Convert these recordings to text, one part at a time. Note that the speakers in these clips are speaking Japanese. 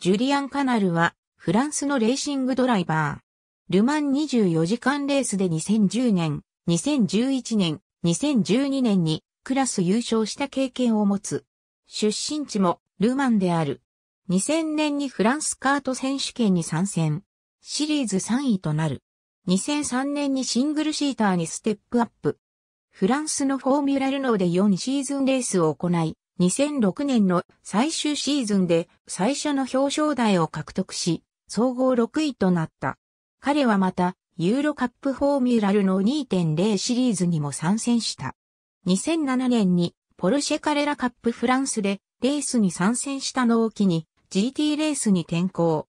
ジュリアン・カナルは、フランスのレーシングドライバー。ルマン24時間レースで2010年、2011年、2012年にクラス優勝した経験を持つ。出身地もルマンである。2000年にフランスカート選手権に参戦。シリーズ3位となる。2003年にシングルシーターにステップアップ。フランスのフォーミュラルノーで4シーズンレースを行い、2006年の最終シーズンで最初の表彰台を獲得し、総合6位となった。彼はまた、ユーロカップフォーミュラルの2.0シリーズにも参戦した。2007年にポルシェカレラカップフランスでレースに参戦したのを機に GT レースに転向。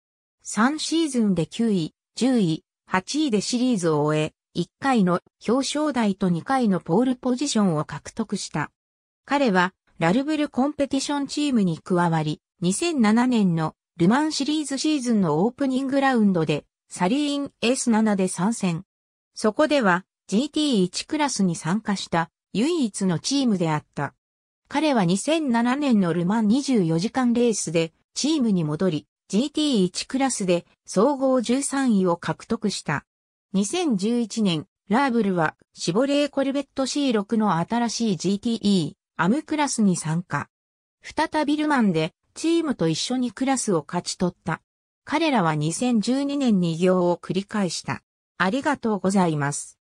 3シーズンで9位、10位、8位でシリーズを終え、1回の表彰台と2回のポールポジションを獲得した。彼はラルブルコンペティションチームに加わり、2007年のルマンシリーズシーズンのオープニングラウンドでサリーン S7 で参戦。そこでは GT1 クラスに参加した唯一のチームであった。彼は2007年のルマン24時間レースでチームに戻り GT1 クラスで総合13位を獲得した。2011年、ラーブルはシボレーコルベット C6 の新しい GTE アムクラスに参加。再びルマンでチームと一緒にクラスを勝ち取った。彼らは2012年に偉業を繰り返した。ありがとうございます。